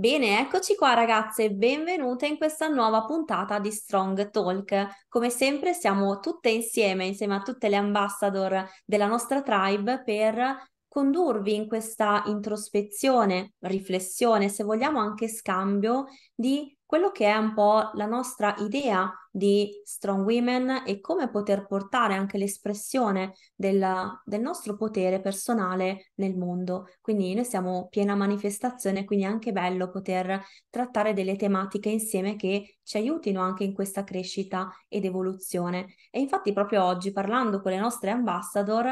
Bene, eccoci qua ragazze, benvenute in questa nuova puntata di Strong Talk. Come sempre siamo tutte insieme, insieme a tutte le ambassador della nostra tribe per condurvi in questa introspezione, riflessione, se vogliamo anche scambio di quello che è un po' la nostra idea di strong women e come poter portare anche l'espressione del, del, nostro potere personale nel mondo. Quindi noi siamo piena manifestazione, quindi è anche bello poter trattare delle tematiche insieme che ci aiutino anche in questa crescita ed evoluzione. E infatti proprio oggi parlando con le nostre ambassador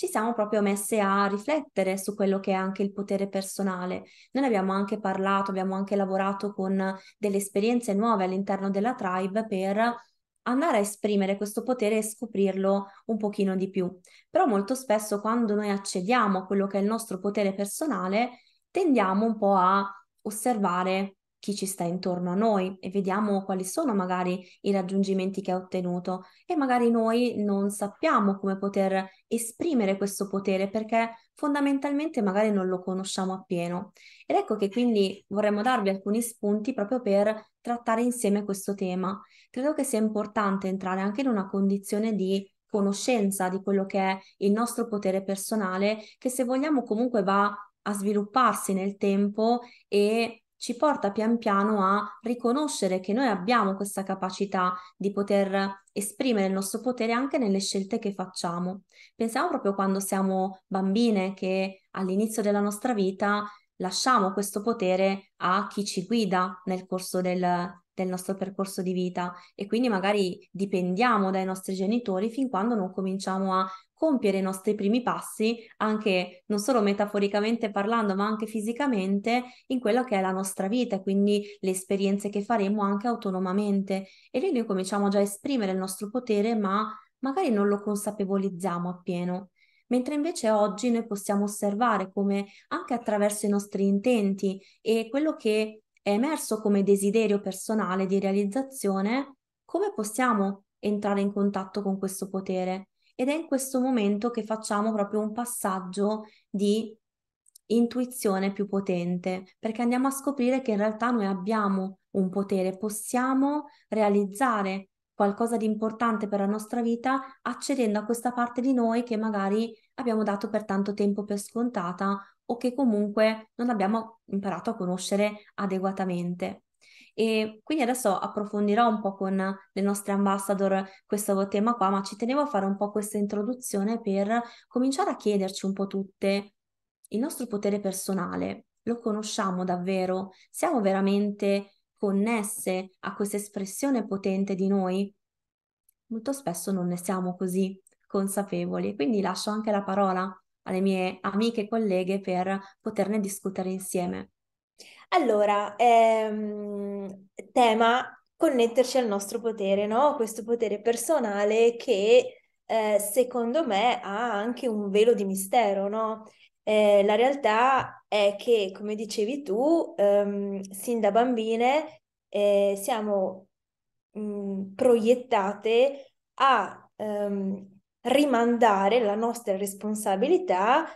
ci siamo proprio messe a riflettere su quello che è anche il potere personale. Noi abbiamo anche parlato, abbiamo anche lavorato con delle esperienze nuove all'interno della tribe per andare a esprimere questo potere e scoprirlo un pochino di più. Però molto spesso quando noi accediamo a quello che è il nostro potere personale, tendiamo un po' a osservare chi ci sta intorno a noi e vediamo quali sono magari i raggiungimenti che ha ottenuto e magari noi non sappiamo come poter esprimere questo potere perché fondamentalmente magari non lo conosciamo appieno. Ed ecco che quindi vorremmo darvi alcuni spunti proprio per trattare insieme questo tema. Credo che sia importante entrare anche in una condizione di conoscenza di quello che è il nostro potere personale che se vogliamo comunque va a svilupparsi nel tempo e ci porta pian piano a riconoscere che noi abbiamo questa capacità di poter esprimere il nostro potere anche nelle scelte che facciamo. Pensiamo proprio quando siamo bambine che all'inizio della nostra vita lasciamo questo potere a chi ci guida nel corso del, del nostro percorso di vita e quindi magari dipendiamo dai nostri genitori fin quando non cominciamo a compiere i nostri primi passi, anche non solo metaforicamente parlando, ma anche fisicamente, in quello che è la nostra vita, quindi le esperienze che faremo anche autonomamente. E lì noi cominciamo già a esprimere il nostro potere, ma magari non lo consapevolizziamo appieno. Mentre invece oggi noi possiamo osservare come anche attraverso i nostri intenti e quello che è emerso come desiderio personale di realizzazione, come possiamo entrare in contatto con questo potere ed è in questo momento che facciamo proprio un passaggio di intuizione più potente, perché andiamo a scoprire che in realtà noi abbiamo un potere, possiamo realizzare qualcosa di importante per la nostra vita accedendo a questa parte di noi che magari abbiamo dato per tanto tempo per scontata o che comunque non abbiamo imparato a conoscere adeguatamente. E quindi adesso approfondirò un po' con le nostre ambassador questo tema qua, ma ci tenevo a fare un po' questa introduzione per cominciare a chiederci un po' tutte il nostro potere personale. Lo conosciamo davvero? Siamo veramente connesse a questa espressione potente di noi? Molto spesso non ne siamo così consapevoli, quindi lascio anche la parola alle mie amiche e colleghe per poterne discutere insieme. Allora, ehm, tema connetterci al nostro potere, no? Questo potere personale che eh, secondo me ha anche un velo di mistero, no? Eh, la realtà è che, come dicevi tu, ehm, sin da bambine eh, siamo mh, proiettate a ehm, rimandare la nostra responsabilità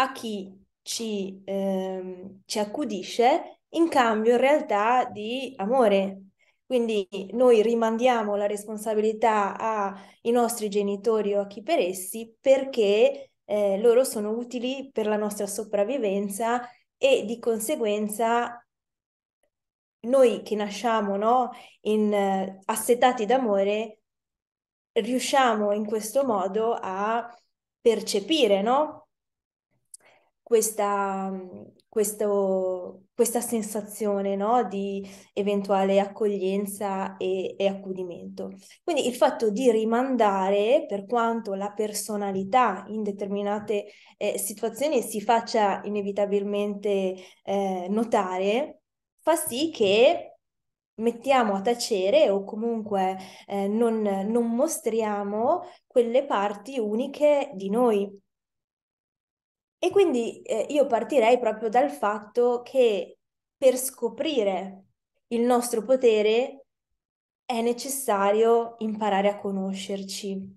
a chi ci, ehm, ci accudisce in cambio in realtà di amore. Quindi noi rimandiamo la responsabilità ai nostri genitori o a chi per essi perché eh, loro sono utili per la nostra sopravvivenza e di conseguenza noi che nasciamo no, in, eh, assetati d'amore riusciamo in questo modo a percepire no, questa, questo, questa sensazione no? di eventuale accoglienza e, e accudimento. Quindi il fatto di rimandare, per quanto la personalità in determinate eh, situazioni si faccia inevitabilmente eh, notare, fa sì che mettiamo a tacere o comunque eh, non, non mostriamo quelle parti uniche di noi e quindi eh, io partirei proprio dal fatto che per scoprire il nostro potere è necessario imparare a conoscerci.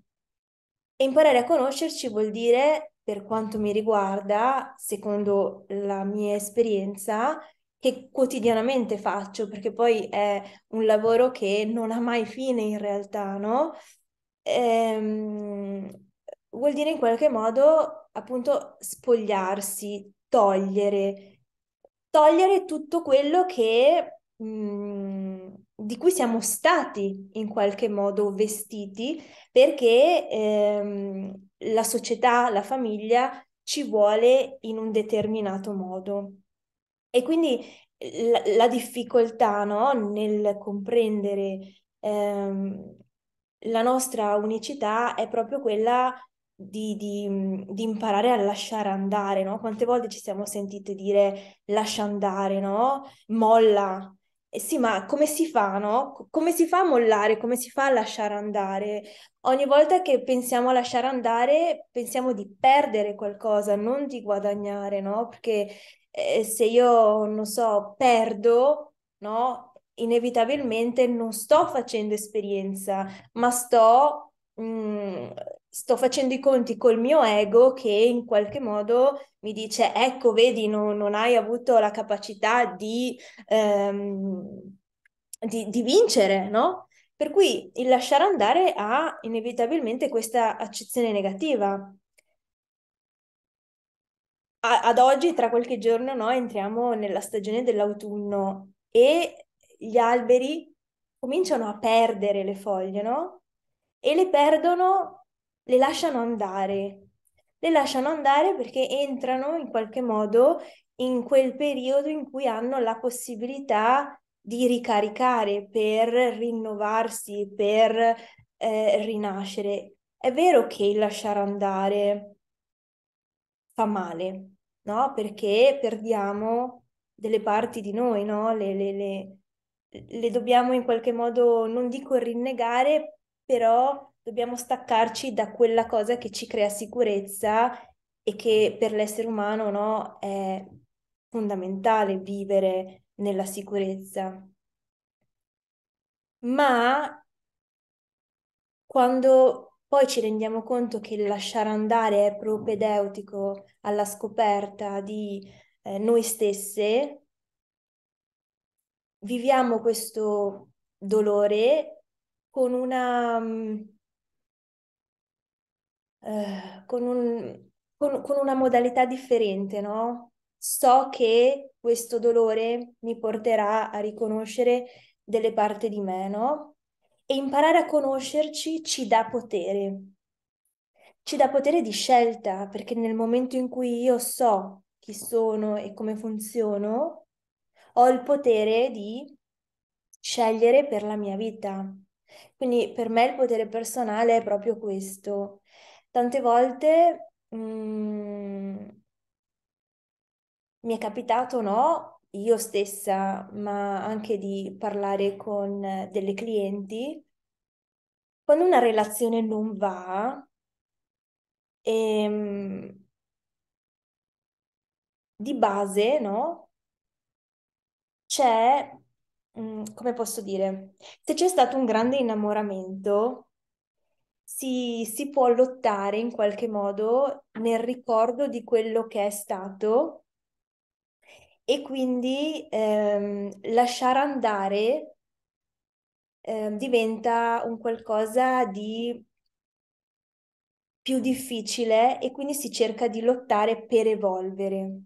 E imparare a conoscerci vuol dire, per quanto mi riguarda, secondo la mia esperienza, che quotidianamente faccio, perché poi è un lavoro che non ha mai fine in realtà, no? Ehm, vuol dire in qualche modo appunto spogliarsi, togliere, togliere tutto quello che, mh, mm, di cui siamo stati in qualche modo vestiti perché ehm, la società, la famiglia ci vuole in un determinato modo. E quindi la, la difficoltà no, nel comprendere ehm, la nostra unicità è proprio quella di, di, di, imparare a lasciare andare, no? Quante volte ci siamo sentite dire lascia andare, no? Molla. Eh sì, ma come si fa, no? Come si fa a mollare? Come si fa a lasciare andare? Ogni volta che pensiamo a lasciare andare, pensiamo di perdere qualcosa, non di guadagnare, no? Perché eh, se io, non so, perdo, no? Inevitabilmente non sto facendo esperienza, ma sto... Mh, mhmm, sto facendo i conti col mio ego che in qualche modo mi dice, ecco, vedi, non, non hai avuto la capacità di, ehm, di, di vincere, no? Per cui il lasciare andare ha inevitabilmente questa accezione negativa. Ad oggi, tra qualche giorno, no, entriamo nella stagione dell'autunno e gli alberi cominciano a perdere le foglie, no? E le perdono le lasciano andare. Le lasciano andare perché entrano in qualche modo in quel periodo in cui hanno la possibilità di ricaricare, per rinnovarsi, per eh, rinascere. È vero che il lasciare andare fa male, no? Perché perdiamo delle parti di noi, no? Le, le, le, le dobbiamo in qualche modo, non dico rinnegare, però dobbiamo staccarci da quella cosa che ci crea sicurezza e che per l'essere umano no, è fondamentale vivere nella sicurezza. Ma quando poi ci rendiamo conto che lasciare andare è propedeutico alla scoperta di eh, noi stesse, viviamo questo dolore con una mm, eh, con, un, con, con, una modalità differente, no? So che questo dolore mi porterà a riconoscere delle parti di me, no? E imparare a conoscerci ci dà potere, ci dà potere di scelta, perché nel momento in cui io so chi sono e come funziono, ho il potere di scegliere per la mia vita. Quindi per me il potere personale è proprio questo, Tante volte mm, mi è capitato, no, io stessa, ma anche di parlare con delle clienti, quando una relazione non va, e, ehm, di base, no? C'è, mm, come posso dire, se c'è stato un grande innamoramento, si, si può lottare in qualche modo nel ricordo di quello che è stato e quindi ehm, lasciare andare eh, diventa un qualcosa di più difficile e quindi si cerca di lottare per evolvere.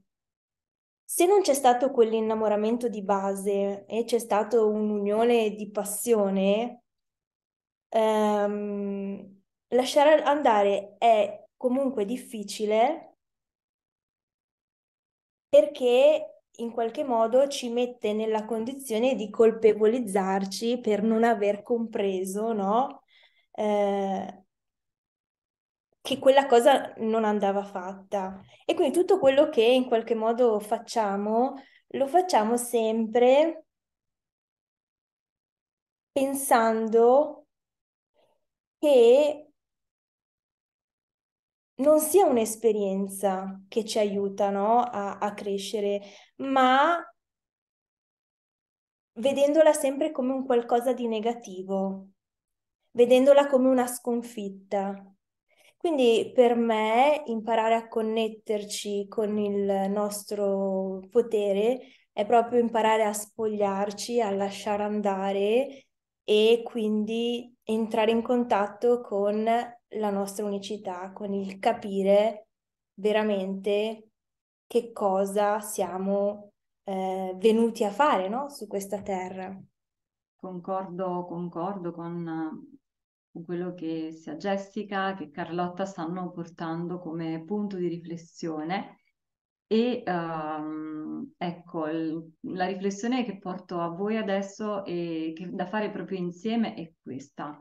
Se non c'è stato quell'innamoramento di base e c'è stata un'unione di passione, ehm, lasciare andare è comunque difficile perché in qualche modo ci mette nella condizione di colpevolizzarci per non aver compreso, no? Eh, che quella cosa non andava fatta. E quindi tutto quello che in qualche modo facciamo, lo facciamo sempre pensando che non sia un'esperienza che ci aiuta no? a, a crescere, ma vedendola sempre come un qualcosa di negativo, vedendola come una sconfitta. Quindi per me imparare a connetterci con il nostro potere è proprio imparare a spogliarci, a lasciare andare e quindi entrare in contatto con la nostra unicità, con il capire veramente che cosa siamo eh, venuti a fare no? su questa terra. Concordo, concordo con, con quello che sia Jessica che Carlotta stanno portando come punto di riflessione e ehm, ecco, il- la riflessione che porto a voi adesso e che da fare proprio insieme è questa.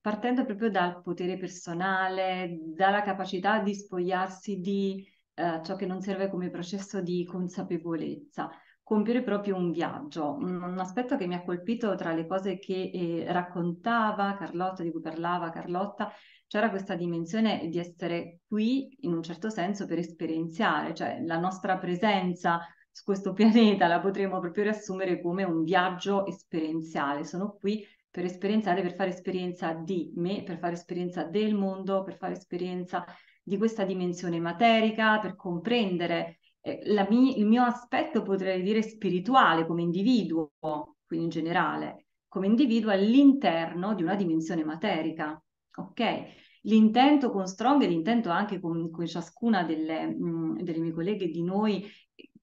Partendo proprio dal potere personale, dalla capacità di spogliarsi di eh, ciò che non serve come processo di consapevolezza, compiere proprio un viaggio. Un, un aspetto che mi ha colpito tra le cose che eh, raccontava Carlotta, di cui parlava Carlotta, c'era questa dimensione di essere qui in un certo senso per esperienziare, cioè la nostra presenza su questo pianeta la potremmo proprio riassumere come un viaggio esperienziale. Sono qui per esperienziare, per fare esperienza di me, per fare esperienza del mondo, per fare esperienza di questa dimensione materica, per comprendere eh, mi- il mio aspetto, potrei dire, spirituale come individuo, quindi in generale, come individuo all'interno di una dimensione materica. Ok? L'intento con Strong e l'intento anche con, con ciascuna delle, mh, mm, delle mie colleghe di noi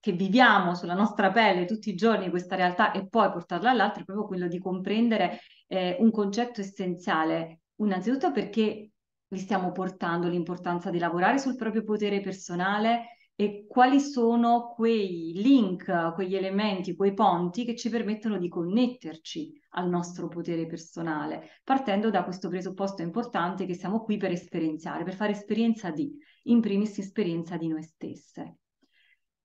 che viviamo sulla nostra pelle tutti i giorni questa realtà e poi portarla all'altro è proprio quello di comprendere eh, un concetto essenziale, innanzitutto perché vi stiamo portando l'importanza di lavorare sul proprio potere personale e quali sono quei link, quegli elementi, quei ponti che ci permettono di connetterci al nostro potere personale, partendo da questo presupposto importante che siamo qui per esperienziare, per fare esperienza di, in primis esperienza di noi stesse.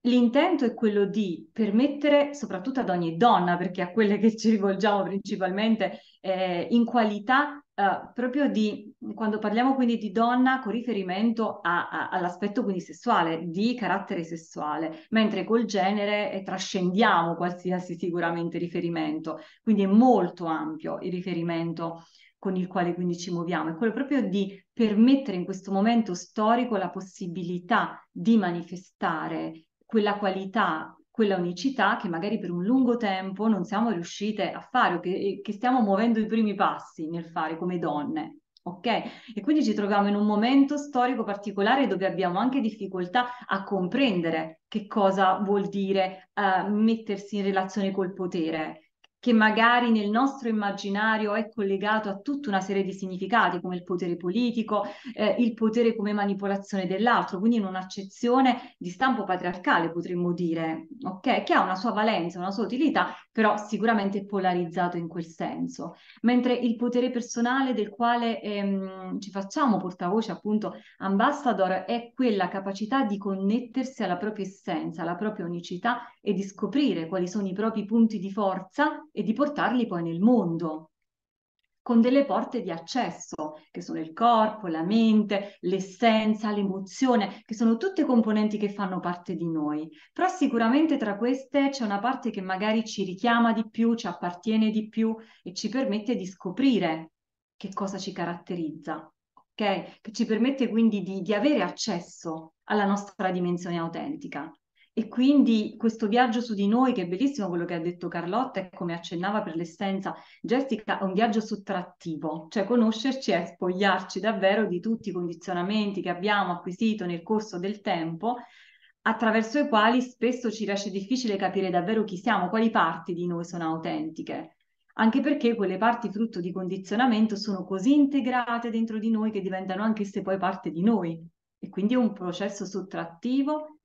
L'intento è quello di permettere, soprattutto ad ogni donna, perché a quelle che ci rivolgiamo principalmente eh, in qualità, eh, proprio di, quando parliamo quindi di donna, con riferimento a, a, all'aspetto quindi sessuale, di carattere sessuale, mentre col genere eh, trascendiamo qualsiasi sicuramente riferimento, quindi è molto ampio il riferimento con il quale quindi ci muoviamo, è quello proprio di permettere in questo momento storico la possibilità di manifestare quella qualità, quella unicità che magari per un lungo tempo non siamo riuscite a fare o che, che stiamo muovendo i primi passi nel fare come donne. Ok? E quindi ci troviamo in un momento storico particolare dove abbiamo anche difficoltà a comprendere che cosa vuol dire uh, mettersi in relazione col potere, che magari nel nostro immaginario è collegato a tutta una serie di significati come il potere politico, eh, il potere come manipolazione dell'altro, quindi in un'accezione di stampo patriarcale potremmo dire, okay? che ha una sua valenza, una sua utilità però sicuramente polarizzato in quel senso. Mentre il potere personale del quale ehm, ci facciamo portavoce appunto ambassador è quella capacità di connettersi alla propria essenza, alla propria unicità e di scoprire quali sono i propri punti di forza e di portarli poi nel mondo con delle porte di accesso, che sono il corpo, la mente, l'essenza, l'emozione, che sono tutte componenti che fanno parte di noi. Però sicuramente tra queste c'è una parte che magari ci richiama di più, ci appartiene di più e ci permette di scoprire che cosa ci caratterizza. Okay? Che ci permette quindi di, di avere accesso alla nostra dimensione autentica. E quindi questo viaggio su di noi, che è bellissimo quello che ha detto Carlotta e come accennava per l'essenza Jessica, è un viaggio sottrattivo, cioè conoscerci è spogliarci davvero di tutti i condizionamenti che abbiamo acquisito nel corso del tempo, attraverso i quali spesso ci riesce difficile capire davvero chi siamo, quali parti di noi sono autentiche anche perché quelle parti frutto di condizionamento sono così integrate dentro di noi che diventano anch'esse poi parte di noi. E quindi è un processo sottrattivo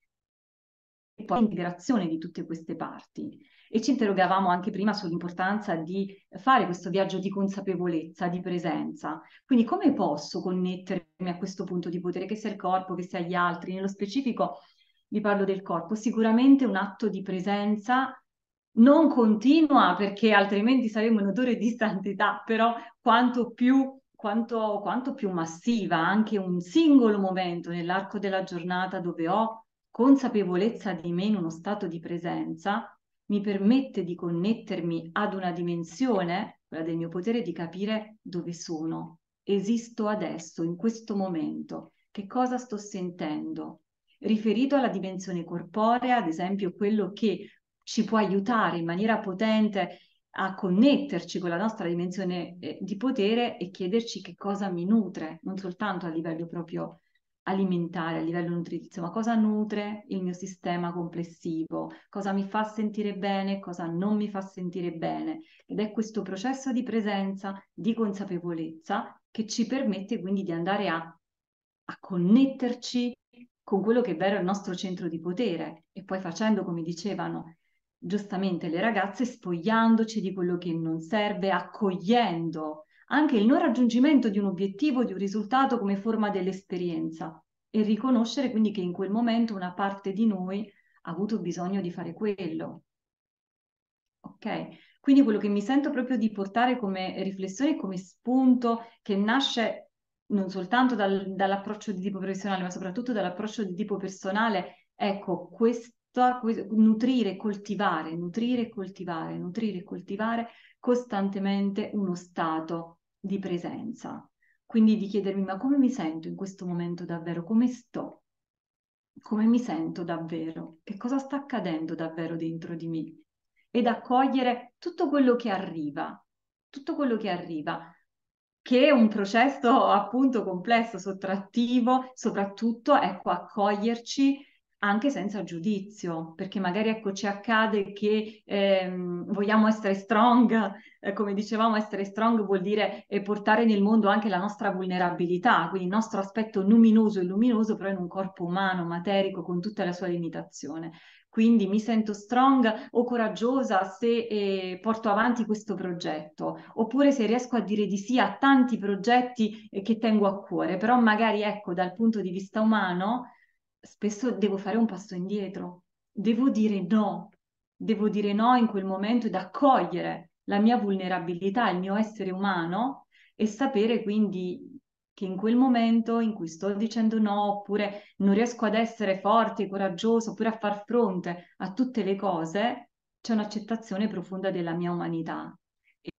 poi l'integrazione di tutte queste parti. E ci interrogavamo anche prima sull'importanza di fare questo viaggio di consapevolezza, di presenza. Quindi come posso connettermi a questo punto di potere, che sia il corpo, che sia gli altri? Nello specifico vi parlo del corpo, sicuramente un atto di presenza non continua perché altrimenti saremmo in odore di santità, però quanto più quanto, quanto, più massiva anche un singolo momento nell'arco della giornata dove ho consapevolezza di me in uno stato di presenza mi permette di connettermi ad una dimensione, quella del mio potere, di capire dove sono, esisto adesso, in questo momento, che cosa sto sentendo. Riferito alla dimensione corporea, ad esempio, quello che ci può aiutare in maniera potente a connetterci con la nostra dimensione eh, di potere e chiederci che cosa mi nutre, non soltanto a livello proprio alimentare a livello nutrizionale, insomma cosa nutre il mio sistema complessivo, cosa mi fa sentire bene, cosa non mi fa sentire bene. Ed è questo processo di presenza, di consapevolezza che ci permette quindi di andare a, a connetterci con quello che è vero il nostro centro di potere e poi facendo come dicevano giustamente le ragazze, spogliandoci di quello che non serve, accogliendo anche il non raggiungimento di un obiettivo, di un risultato come forma dell'esperienza e riconoscere quindi che in quel momento una parte di noi ha avuto bisogno di fare quello. Ok? Quindi quello che mi sento proprio di portare come riflessione, come spunto che nasce non soltanto dal, dall'approccio di tipo professionale, ma soprattutto dall'approccio di tipo personale, ecco, questo nutrire, coltivare, nutrire, coltivare, nutrire, coltivare costantemente uno stato di presenza. Quindi di chiedermi ma come mi sento in questo momento davvero, come sto, come mi sento davvero, che cosa sta accadendo davvero dentro di me ed accogliere tutto quello che arriva, tutto quello che arriva, che è un processo appunto complesso, sottrattivo, soprattutto ecco accoglierci anche senza giudizio, perché magari ecco ci accade che ehm, vogliamo essere strong, eh, come dicevamo essere strong vuol dire eh, portare nel mondo anche la nostra vulnerabilità, quindi il nostro aspetto luminoso e luminoso però in un corpo umano, materico, con tutta la sua limitazione. Quindi mi sento strong o coraggiosa se eh, porto avanti questo progetto, oppure se riesco a dire di sì a tanti progetti eh, che tengo a cuore, però magari ecco dal punto di vista umano spesso devo fare un passo indietro, devo dire no, devo dire no in quel momento ed accogliere la mia vulnerabilità, il mio essere umano e sapere quindi che in quel momento in cui sto dicendo no, oppure non riesco ad essere forte, coraggioso, oppure a far fronte a tutte le cose, c'è un'accettazione profonda della mia umanità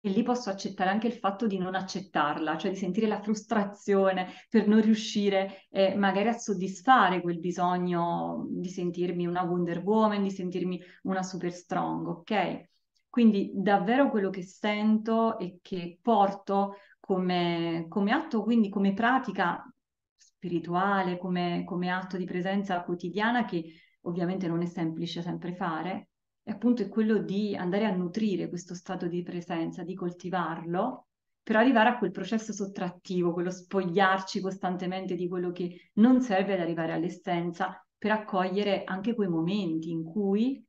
e lì posso accettare anche il fatto di non accettarla, cioè di sentire la frustrazione per non riuscire eh, magari a soddisfare quel bisogno di sentirmi una Wonder Woman, di sentirmi una super strong, ok? Quindi davvero quello che sento e che porto come, come atto, quindi come pratica spirituale, come, come atto di presenza quotidiana che ovviamente non è semplice sempre fare, appunto è quello di andare a nutrire questo stato di presenza, di coltivarlo, per arrivare a quel processo sottrattivo, quello spogliarci costantemente di quello che non serve ad arrivare all'essenza, per accogliere anche quei momenti in cui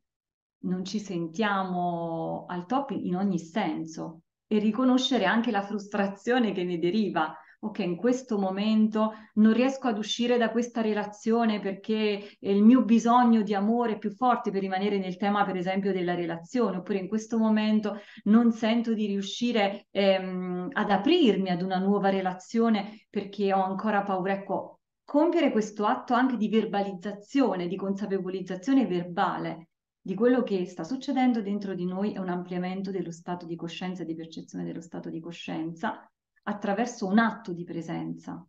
non ci sentiamo al top in ogni senso e riconoscere anche la frustrazione che ne deriva ok, in questo momento non riesco ad uscire da questa relazione perché il mio bisogno di amore è più forte per rimanere nel tema, per esempio, della relazione, oppure in questo momento non sento di riuscire ehm, ad aprirmi ad una nuova relazione perché ho ancora paura. Ecco, compiere questo atto anche di verbalizzazione, di consapevolizzazione verbale di quello che sta succedendo dentro di noi è un ampliamento dello stato di coscienza di percezione dello stato di coscienza attraverso un atto di presenza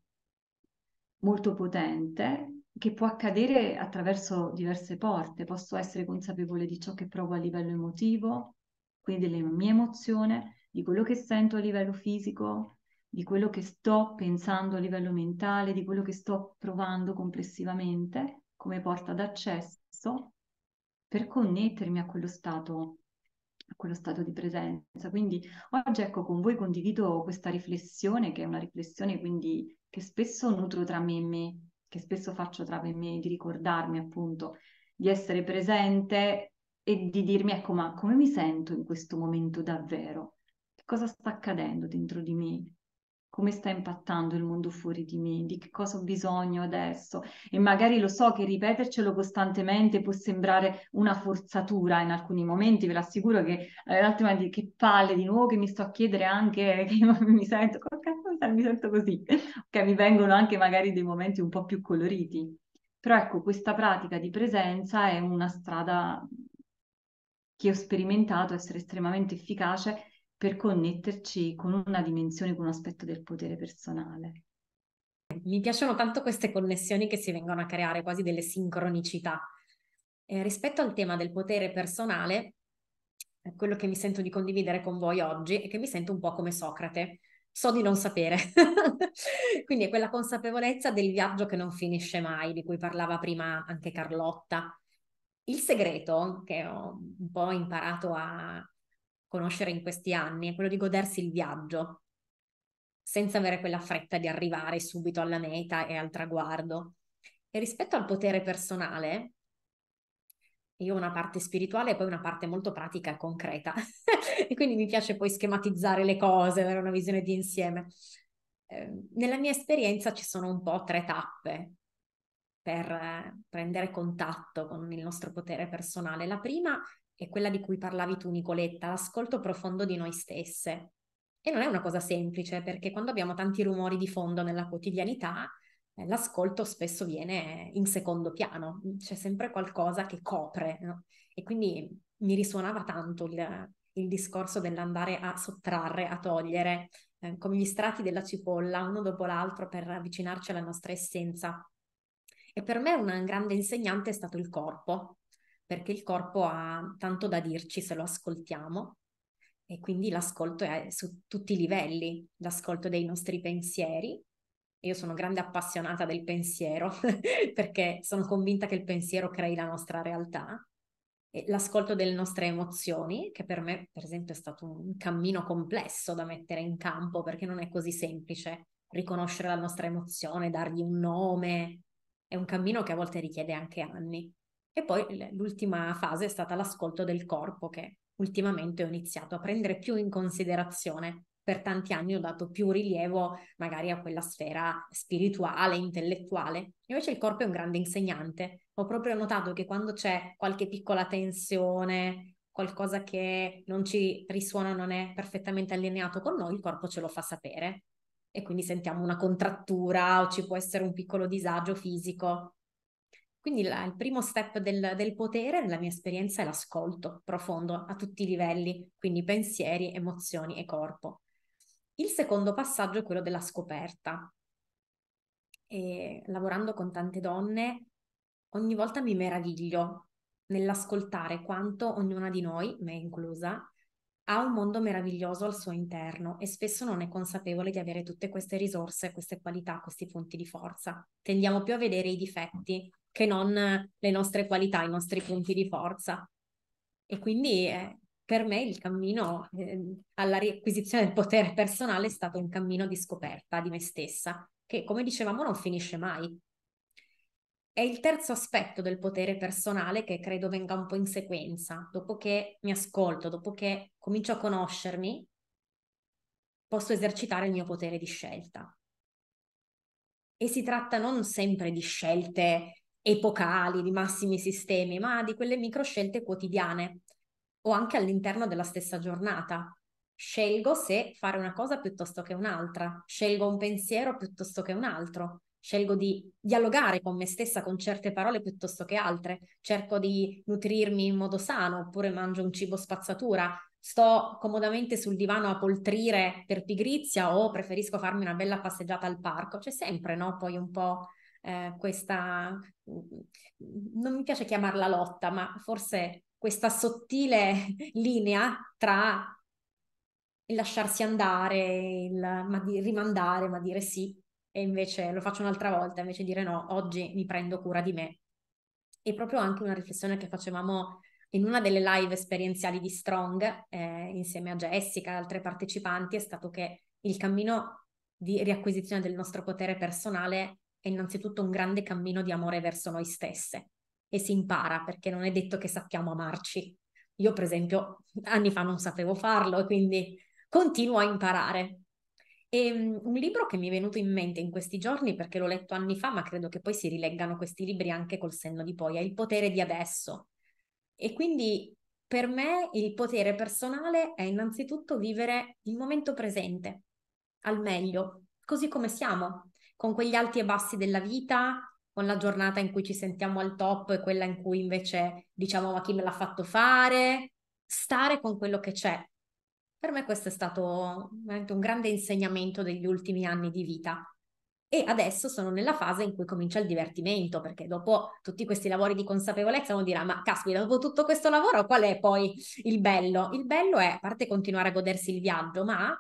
molto potente che può accadere attraverso diverse porte. Posso essere consapevole di ciò che provo a livello emotivo, quindi delle mie emozioni, di quello che sento a livello fisico, di quello che sto pensando a livello mentale, di quello che sto provando complessivamente come porta d'accesso per connettermi a quello stato quello stato di presenza. Quindi oggi ecco con voi condivido questa riflessione che è una riflessione quindi che spesso nutro tra me e me, che spesso faccio tra me e me di ricordarmi appunto di essere presente e di dirmi ecco ma come mi sento in questo momento davvero? Che cosa sta accadendo dentro di me? come sta impattando il mondo fuori di me, di che cosa ho bisogno adesso. E magari lo so che ripetercelo costantemente può sembrare una forzatura in alcuni momenti, ve l'assicuro che eh, altrimenti che palle di nuovo che mi sto a chiedere anche, che mi sento, cioè, mi sento così, che mi vengono anche magari dei momenti un po' più coloriti. Però ecco, questa pratica di presenza è una strada che ho sperimentato essere estremamente efficace per connetterci con una dimensione, con un aspetto del potere personale. Mi piacciono tanto queste connessioni che si vengono a creare, quasi delle sincronicità. Eh, rispetto al tema del potere personale, quello che mi sento di condividere con voi oggi è che mi sento un po' come Socrate, so di non sapere. Quindi è quella consapevolezza del viaggio che non finisce mai, di cui parlava prima anche Carlotta. Il segreto che ho un po' imparato a, conoscere in questi anni, è quello di godersi il viaggio, senza avere quella fretta di arrivare subito alla meta e al traguardo. E rispetto al potere personale, io ho una parte spirituale e poi una parte molto pratica e concreta, e quindi mi piace poi schematizzare le cose, avere una visione di insieme. Ehm, nella mia esperienza ci sono un po' tre tappe per eh, prendere contatto con il nostro potere personale. La prima è quella di cui parlavi tu Nicoletta, l'ascolto profondo di noi stesse. E non è una cosa semplice perché quando abbiamo tanti rumori di fondo nella quotidianità, eh, l'ascolto spesso viene in secondo piano, c'è sempre qualcosa che copre. No? E quindi mi risuonava tanto il, il discorso dell'andare a sottrarre, a togliere, eh, come gli strati della cipolla, uno dopo l'altro per avvicinarci alla nostra essenza. E per me un grande insegnante è stato il corpo, perché il corpo ha tanto da dirci se lo ascoltiamo e quindi l'ascolto è su tutti i livelli, l'ascolto dei nostri pensieri. Io sono grande appassionata del pensiero perché sono convinta che il pensiero crei la nostra realtà. E l'ascolto delle nostre emozioni, che per me, per esempio, è stato un cammino complesso da mettere in campo perché non è così semplice riconoscere la nostra emozione, dargli un nome. È un cammino che a volte richiede anche anni. E poi l'ultima fase è stata l'ascolto del corpo che ultimamente ho iniziato a prendere più in considerazione. Per tanti anni ho dato più rilievo magari a quella sfera spirituale, intellettuale. Invece il corpo è un grande insegnante. Ho proprio notato che quando c'è qualche piccola tensione, qualcosa che non ci risuona, non è perfettamente allineato con noi, il corpo ce lo fa sapere e quindi sentiamo una contrattura o ci può essere un piccolo disagio fisico. Quindi la, il primo step del, del potere, nella mia esperienza, è l'ascolto profondo a tutti i livelli, quindi pensieri, emozioni e corpo. Il secondo passaggio è quello della scoperta. E lavorando con tante donne, ogni volta mi meraviglio nell'ascoltare quanto ognuna di noi, me inclusa, ha un mondo meraviglioso al suo interno e spesso non è consapevole di avere tutte queste risorse, queste qualità, questi punti di forza. Tendiamo più a vedere i difetti che non le nostre qualità, i nostri punti di forza. E quindi eh, per me il cammino eh, alla riacquisizione del potere personale è stato un cammino di scoperta di me stessa, che come dicevamo non finisce mai. È il terzo aspetto del potere personale che credo venga un po' in sequenza. Dopo che mi ascolto, dopo che comincio a conoscermi, posso esercitare il mio potere di scelta. E si tratta non sempre di scelte epocali, di massimi sistemi, ma di quelle micro scelte quotidiane o anche all'interno della stessa giornata. Scelgo se fare una cosa piuttosto che un'altra, scelgo un pensiero piuttosto che un altro, scelgo di dialogare con me stessa con certe parole piuttosto che altre, cerco di nutrirmi in modo sano oppure mangio un cibo spazzatura, sto comodamente sul divano a poltrire per pigrizia o preferisco farmi una bella passeggiata al parco, c'è sempre no? poi un po' eh, questa, mm, non mi piace chiamarla lotta, ma forse questa sottile linea tra il lasciarsi andare, il ma di rimandare, ma dire sì, e invece lo faccio un'altra volta, invece dire no, oggi mi prendo cura di me. E proprio anche una riflessione che facevamo in una delle live esperienziali di Strong, eh, insieme a Jessica e altre partecipanti, è stato che il cammino di riacquisizione del nostro potere personale è innanzitutto un grande cammino di amore verso noi stesse e si impara perché non è detto che sappiamo amarci. Io, per esempio, anni fa non sapevo farlo e quindi continuo a imparare. E ehm, un libro che mi è venuto in mente in questi giorni, perché l'ho letto anni fa, ma credo che poi si rileggano questi libri anche col senno di poi, è Il potere di adesso. E quindi per me il potere personale è innanzitutto vivere il momento presente al meglio, così come siamo, con quegli alti e bassi della vita, con la giornata in cui ci sentiamo al top e quella in cui invece diciamo ma chi me l'ha fatto fare, stare con quello che c'è. Per me questo è stato veramente un grande insegnamento degli ultimi anni di vita. E adesso sono nella fase in cui comincia il divertimento, perché dopo tutti questi lavori di consapevolezza uno dirà, ma caspita, dopo tutto questo lavoro qual è poi il bello? Il bello è, a parte continuare a godersi il viaggio, ma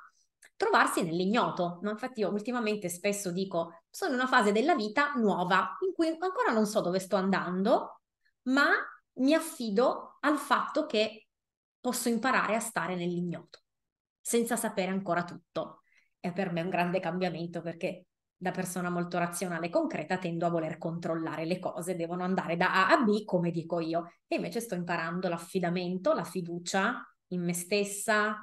trovarsi nell'ignoto. No? Infatti io ultimamente spesso dico, sono in una fase della vita nuova, in cui ancora non so dove sto andando, ma mi affido al fatto che posso imparare a stare nell'ignoto, senza sapere ancora tutto. È per me un grande cambiamento perché da persona molto razionale e concreta tendo a voler controllare le cose, devono andare da A a B come dico io e invece sto imparando l'affidamento, la fiducia in me stessa,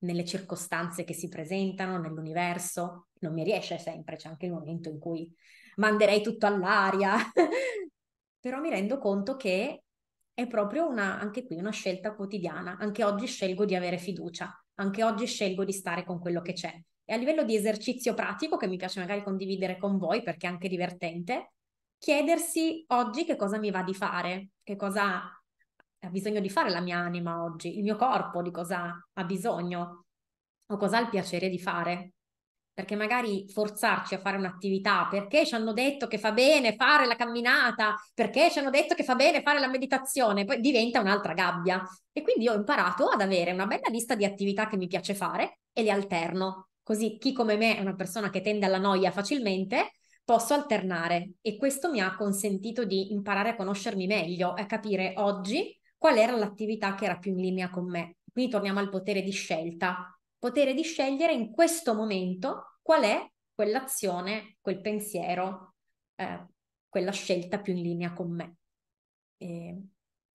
nelle circostanze che si presentano, nell'universo, non mi riesce sempre, c'è anche il momento in cui manderei tutto all'aria, però mi rendo conto che è proprio una, anche qui una scelta quotidiana, anche oggi scelgo di avere fiducia, anche oggi scelgo di stare con quello che c'è. E a livello di esercizio pratico, che mi piace magari condividere con voi perché è anche divertente, chiedersi oggi che cosa mi va di fare, che cosa ha bisogno di fare la mia anima oggi, il mio corpo di cosa ha bisogno o cosa ha il piacere di fare. Perché magari forzarci a fare un'attività, perché ci hanno detto che fa bene fare la camminata, perché ci hanno detto che fa bene fare la meditazione, poi diventa un'altra gabbia. E quindi ho imparato ad avere una bella lista di attività che mi piace fare e le alterno. Così chi come me è una persona che tende alla noia facilmente, posso alternare e questo mi ha consentito di imparare a conoscermi meglio, a capire oggi qual era l'attività che era più in linea con me. Quindi torniamo al potere di scelta, potere di scegliere in questo momento qual è quell'azione, quel pensiero, eh, quella scelta più in linea con me. E,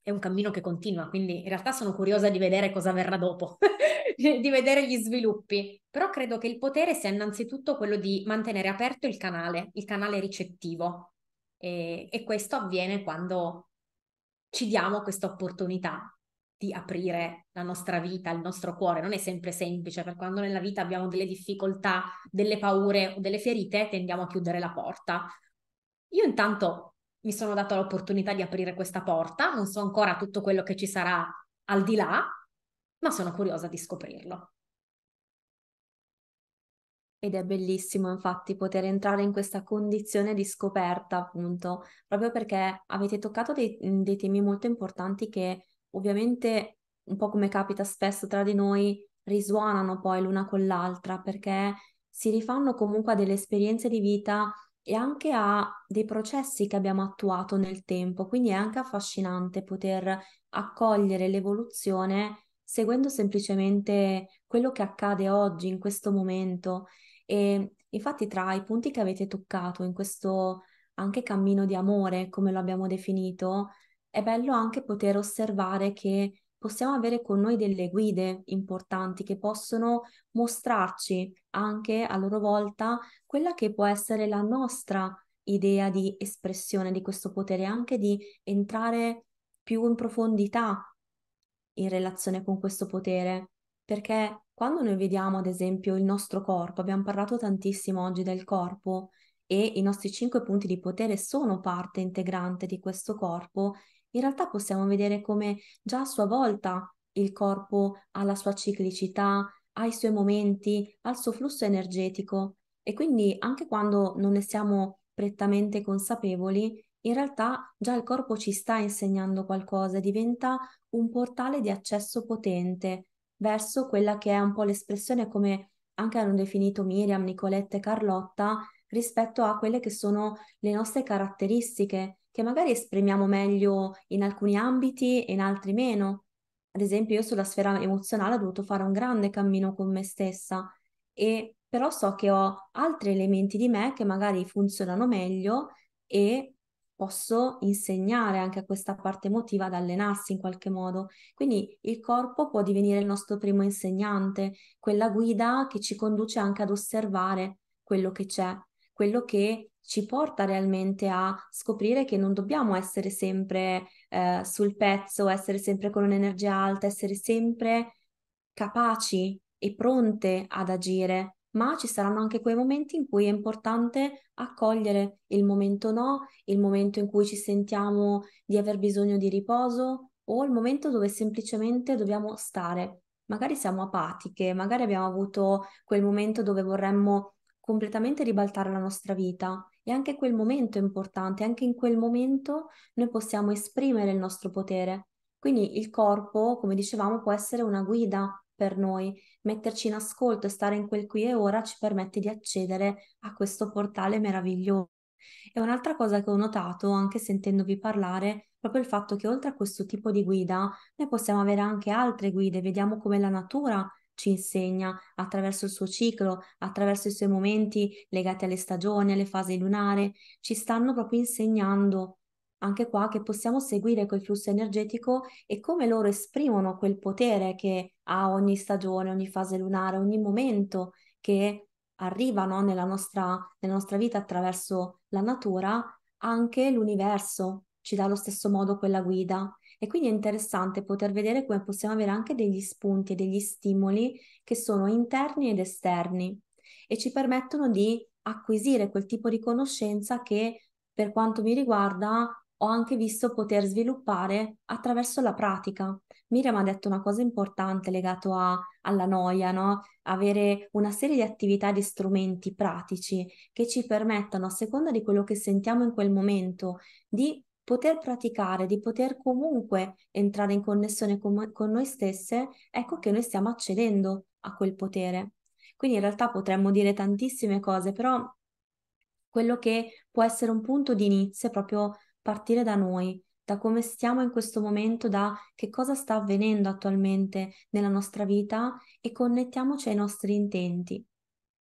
è un cammino che continua, quindi in realtà sono curiosa di vedere cosa verrà dopo, di vedere gli sviluppi, però credo che il potere sia innanzitutto quello di mantenere aperto il canale, il canale ricettivo. E, e questo avviene quando ci diamo questa opportunità di aprire la nostra vita, il nostro cuore. Non è sempre semplice, perché quando nella vita abbiamo delle difficoltà, delle paure o delle ferite, tendiamo a chiudere la porta. Io intanto mi sono data l'opportunità di aprire questa porta, non so ancora tutto quello che ci sarà al di là, ma sono curiosa di scoprirlo. Ed è bellissimo infatti poter entrare in questa condizione di scoperta, appunto, proprio perché avete toccato dei, dei temi molto importanti che ovviamente, un po' come capita spesso tra di noi, risuonano poi l'una con l'altra, perché si rifanno comunque a delle esperienze di vita e anche a dei processi che abbiamo attuato nel tempo, quindi è anche affascinante poter accogliere l'evoluzione seguendo semplicemente quello che accade oggi, in questo momento. E infatti tra i punti che avete toccato in questo anche cammino di amore, come lo abbiamo definito, è bello anche poter osservare che possiamo avere con noi delle guide importanti che possono mostrarci anche a loro volta quella che può essere la nostra idea di espressione di questo potere, anche di entrare più in profondità in relazione con questo potere, perché quando noi vediamo, ad esempio, il nostro corpo, abbiamo parlato tantissimo oggi del corpo e i nostri cinque punti di potere sono parte integrante di questo corpo, in realtà possiamo vedere come già a sua volta il corpo ha la sua ciclicità, ha i suoi momenti, ha il suo flusso energetico e quindi anche quando non ne siamo prettamente consapevoli, in realtà già il corpo ci sta insegnando qualcosa, diventa un portale di accesso potente verso quella che è un po' l'espressione, come anche hanno definito Miriam, Nicoletta e Carlotta, rispetto a quelle che sono le nostre caratteristiche, che magari esprimiamo meglio in alcuni ambiti e in altri meno. Ad esempio, io sulla sfera emozionale ho dovuto fare un grande cammino con me stessa e però so che ho altri elementi di me che magari funzionano meglio e posso insegnare anche a questa parte emotiva ad allenarsi in qualche modo. Quindi il corpo può divenire il nostro primo insegnante, quella guida che ci conduce anche ad osservare quello che c'è, quello che ci porta realmente a scoprire che non dobbiamo essere sempre eh, sul pezzo, essere sempre con un'energia alta, essere sempre capaci e pronte ad agire, ma ci saranno anche quei momenti in cui è importante accogliere il momento no, il momento in cui ci sentiamo di aver bisogno di riposo o il momento dove semplicemente dobbiamo stare. Magari siamo apatiche, magari abbiamo avuto quel momento dove vorremmo completamente ribaltare la nostra vita e anche quel momento è importante, anche in quel momento noi possiamo esprimere il nostro potere. Quindi il corpo, come dicevamo, può essere una guida, per noi. Metterci in ascolto e stare in quel qui e ora ci permette di accedere a questo portale meraviglioso. E un'altra cosa che ho notato, anche sentendovi parlare, proprio il fatto che oltre a questo tipo di guida, noi possiamo avere anche altre guide, vediamo come la natura ci insegna attraverso il suo ciclo, attraverso i suoi momenti legati alle stagioni, alle fasi lunare, ci stanno proprio insegnando anche qua che possiamo seguire quel flusso energetico e come loro esprimono quel potere che ha ogni stagione, ogni fase lunare, ogni momento che arrivano nella nostra, nella nostra vita attraverso la natura, anche l'universo ci dà allo stesso modo quella guida. E quindi è interessante poter vedere come possiamo avere anche degli spunti e degli stimoli che sono interni ed esterni e ci permettono di acquisire quel tipo di conoscenza che, per quanto mi riguarda, ho anche visto poter sviluppare attraverso la pratica. Miriam ha detto una cosa importante legata alla noia, no? avere una serie di attività e di strumenti pratici che ci permettano, a seconda di quello che sentiamo in quel momento, di poter praticare, di poter comunque entrare in connessione con, con noi stesse, ecco che noi stiamo accedendo a quel potere. Quindi in realtà potremmo dire tantissime cose, però quello che può essere un punto di inizio è proprio partire da noi, da come stiamo in questo momento, da che cosa sta avvenendo attualmente nella nostra vita e connettiamoci ai nostri intenti,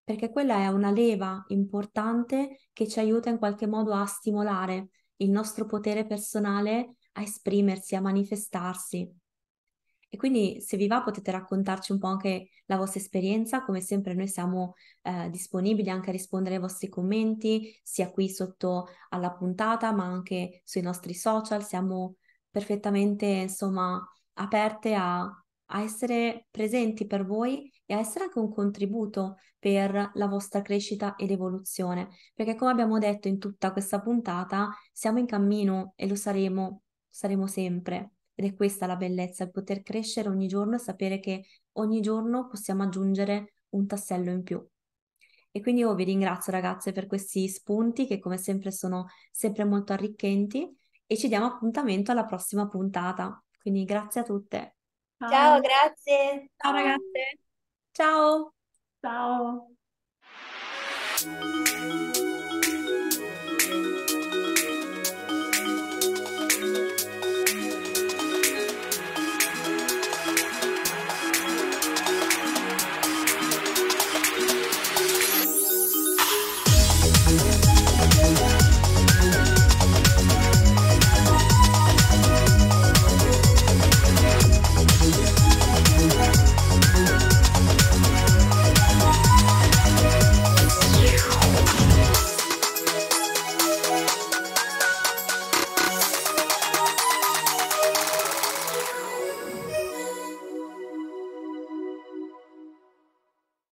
perché quella è una leva importante che ci aiuta in qualche modo a stimolare il nostro potere personale a esprimersi, a manifestarsi. E quindi se vi va potete raccontarci un po' anche la vostra esperienza, come sempre noi siamo eh, disponibili anche a rispondere ai vostri commenti, sia qui sotto alla puntata, ma anche sui nostri social, siamo perfettamente insomma aperte a, a essere presenti per voi e a essere anche un contributo per la vostra crescita ed evoluzione, perché come abbiamo detto in tutta questa puntata, siamo in cammino e lo saremo, saremo sempre. Ed è questa la bellezza, poter crescere ogni giorno e sapere che ogni giorno possiamo aggiungere un tassello in più. E quindi io vi ringrazio ragazze per questi spunti che come sempre sono sempre molto arricchenti e ci diamo appuntamento alla prossima puntata. Quindi grazie a tutte. Ciao, Ciao grazie. Ciao ragazze. Ciao. Ciao.